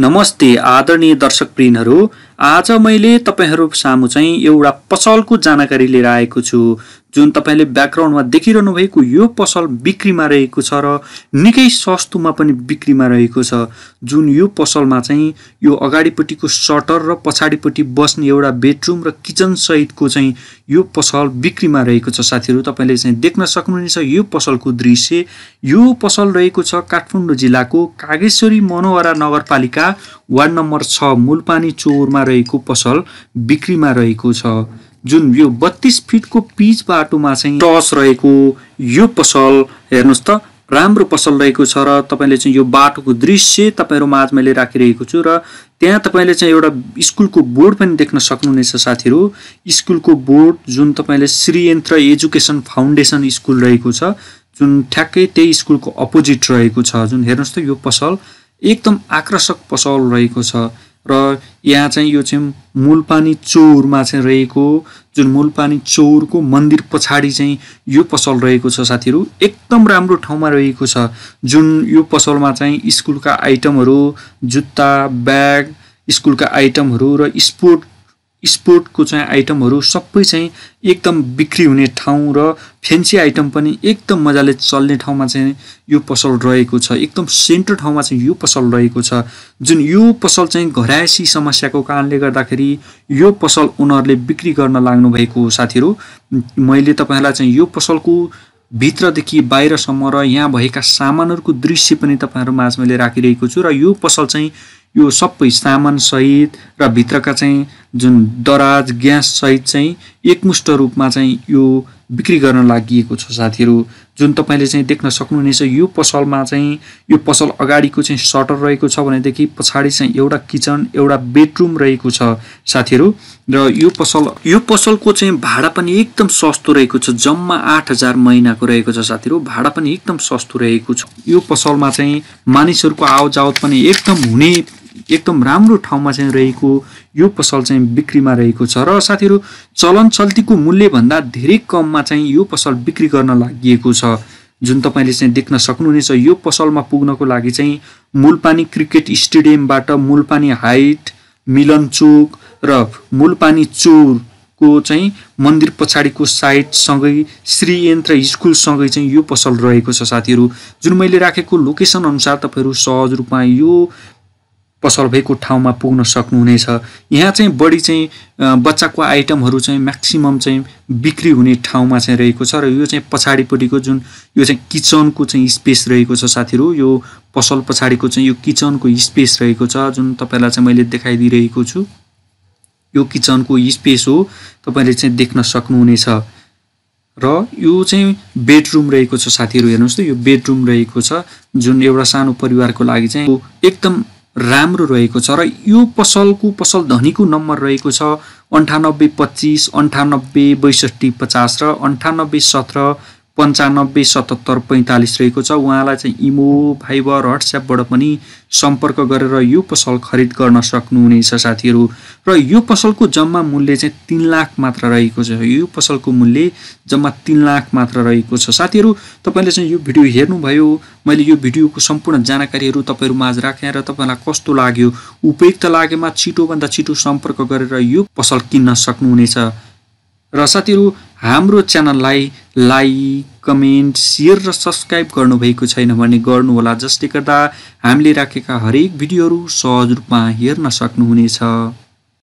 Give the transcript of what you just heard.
नमस्ते आदरणीय दर्शक प्रियहरू आज मैले तपाईँहरू सामु चाहिँ एउटा पसलको जानकारी लिएर आएको छु जुन तपाईँले ब्याकग्राउन्डमा देखिरहनु भएको यो पसल बिक्रीमा रहेको छ र निकै सस्तोमा पनि बिक्रीमा रहेको छ जुन यो पसलमा चाहिँ यो अगाडिपट्टिको सटर र पछाडिपट्टि बस्ने एउटा बेडरुम र किचन सहितको चाहिँ यो पसल बिक्रीमा रहेको छ साथीहरू तपाईँले चाहिँ देख्न सक्नुहुनेछ यो पसलको दृश्य यो पसल रहेको छ काठमाडौँ जिल्लाको कागेश्वरी मनोहरा नगरपालिका वार्ड नम्बर छ मूलपानी चोरमा रहेको पसल बिक्रीमा रहेको छ जुन यो बत्तिस फिटको पिच बाटोमा चाहिँ टस रहेको यो पसल हेर्नुहोस् त राम्रो पसल रहेको छ र तपाईँले चाहिँ यो बाटोको दृश्य तपाईँहरू माझ मैले राखिरहेको छु र त्यहाँ तपाईँले चाहिँ एउटा स्कुलको बोर्ड पनि देख्न सक्नुहुनेछ साथीहरू स्कुलको बोर्ड जुन तपाईँले श्रीयन्त्र एजुकेसन फाउन्डेसन स्कुल रहेको छ जुन ठ्याक्कै त्यही स्कुलको अपोजिट रहेको छ जुन हेर्नुहोस् त यो पसल एकदम आकर्षक पसल रहेको छ र यहाँ चाहिँ यो चाहिँ मूलपानी चौरमा चाहिँ रहेको जुन मूलपानी चौरको मन्दिर पछाडि चाहिँ यो पसल रहेको छ साथीहरू एकदम राम्रो ठाउँमा रहेको छ जुन यो पसलमा चाहिँ स्कुलका आइटमहरू जुत्ता ब्याग स्कुलका आइटमहरू र स्पोर्ट स्पोर्टको चाहिँ आइटमहरू सबै चाहिँ एकदम बिक्री हुने ठाउँ र फेन्सी आइटम पनि एकदम मजाले चल्ने ठाउँमा चाहिँ यो पसल रहेको छ एकदम सेन्टर ठाउँमा चाहिँ यो पसल रहेको छ जुन यो पसल चाहिँ घरायसी समस्याको कारणले गर्दाखेरि यो पसल उनीहरूले बिक्री गर्न लाग्नु भएको साथीहरू मैले तपाईँहरूलाई चाहिँ यो पसलको भित्रदेखि बाहिरसम्म र यहाँ भएका सामानहरूको दृश्य पनि तपाईँहरू माझमा मैले राखिरहेको छु र यो पसल चाहिँ यो सबै सामानसहित र भित्रका चाहिँ जुन दराज ग्यास सहित चाहिँ एकमुष्ट रूपमा चाहिँ यो बिक्री गर्न लागि छ साथीहरू जुन तपाईँले चाहिँ देख्न सक्नुहुनेछ यो पसलमा चाहिँ यो पसल अगाडिको चाहिँ सटर रहेको छ भनेदेखि पछाडि चाहिँ एउटा किचन एउटा बेडरुम रहेको छ साथीहरू र यो पसल यो पसलको चाहिँ भाडा पनि एकदम सस्तो रहेको छ जम्मा आठ हजार महिनाको रहेको छ साथीहरू भाडा पनि एकदम सस्तो रहेको छ यो पसलमा चाहिँ मानिसहरूको आवतजावत पनि एकदम हुने एकदम राम्रो ठाउँमा चाहिँ रहेको यो पसल चाहिँ बिक्रीमा रहेको छ र साथीहरू चलन चल्तीको मूल्यभन्दा धेरै कममा चाहिँ यो पसल बिक्री गर्न लागि छ जुन तपाईँले चाहिँ देख्न सक्नुहुनेछ यो पसलमा पुग्नको लागि चाहिँ मूलपानी क्रिकेट स्टेडियमबाट मूलपानी हाइट मिलन चोक र मूलपानी चौरको चाहिँ मन्दिर पछाडिको साइडसँगै श्रीयन्त्र स्कुलसँगै चाहिँ यो पसल रहेको छ साथीहरू जुन मैले राखेको लोकेसन अनुसार तपाईँहरू सहज रूपमा यो पसल भएको ठाउँमा पुग्न सक्नुहुनेछ यहाँ चाहिँ बढी चाहिँ बच्चाको आइटमहरू चाहिँ म्याक्सिमम् चाहिँ बिक्री हुने ठाउँमा चाहिँ रहेको छ र यो चाहिँ पछाडिपट्टिको जुन यो चाहिँ किचनको चाहिँ स्पेस रहेको छ साथीहरू यो पसल पछाडिको चाहिँ यो किचनको स्पेस रहेको छ जुन तपाईँलाई चाहिँ मैले देखाइदिइरहेको छु यो किचनको स्पेस हो तपाईँले चाहिँ देख्न सक्नुहुनेछ र यो चाहिँ बेडरुम रहेको छ साथीहरू हेर्नुहोस् त यो बेडरुम रहेको छ जुन एउटा सानो परिवारको लागि चाहिँ एकदम राम्रो रहेको छ र यो पसलको पसल धनीको नम्बर रहेको छ अन्ठानब्बे पच्चिस अन्ठानब्बे बैसठी पचास र अन्ठानब्बे सत्र पन्चानब्बे सतहत्तर पैँतालिस रहेको छ उहाँलाई चाहिँ इमो फाइबर वाट्सएपबाट पनि सम्पर्क गरेर यो पसल खरिद गर्न सक्नुहुनेछ साथीहरू र यो पसलको जम्मा मूल्य चाहिँ तिन लाख मात्र रहेको छ यो पसलको मूल्य जम्मा तिन लाख मात्र रहेको छ साथीहरू तपाईँले चाहिँ यो भिडियो हेर्नुभयो मैले यो भिडियोको सम्पूर्ण जानकारीहरू तपाईँहरू माझ राखेँ र तपाईँलाई कस्तो लाग्यो उपयुक्त लागेमा छिटोभन्दा छिटो सम्पर्क गरेर यो पसल किन्न सक्नुहुनेछ र साथीहरू हाम्रो च्यानललाई लाइक कमेन्ट सेयर र सब्सक्राइब गर्नुभएको छैन भने गर्नुहोला जसले गर्दा हामीले राखेका हरेक भिडियोहरू सहज रूपमा हेर्न सक्नुहुनेछ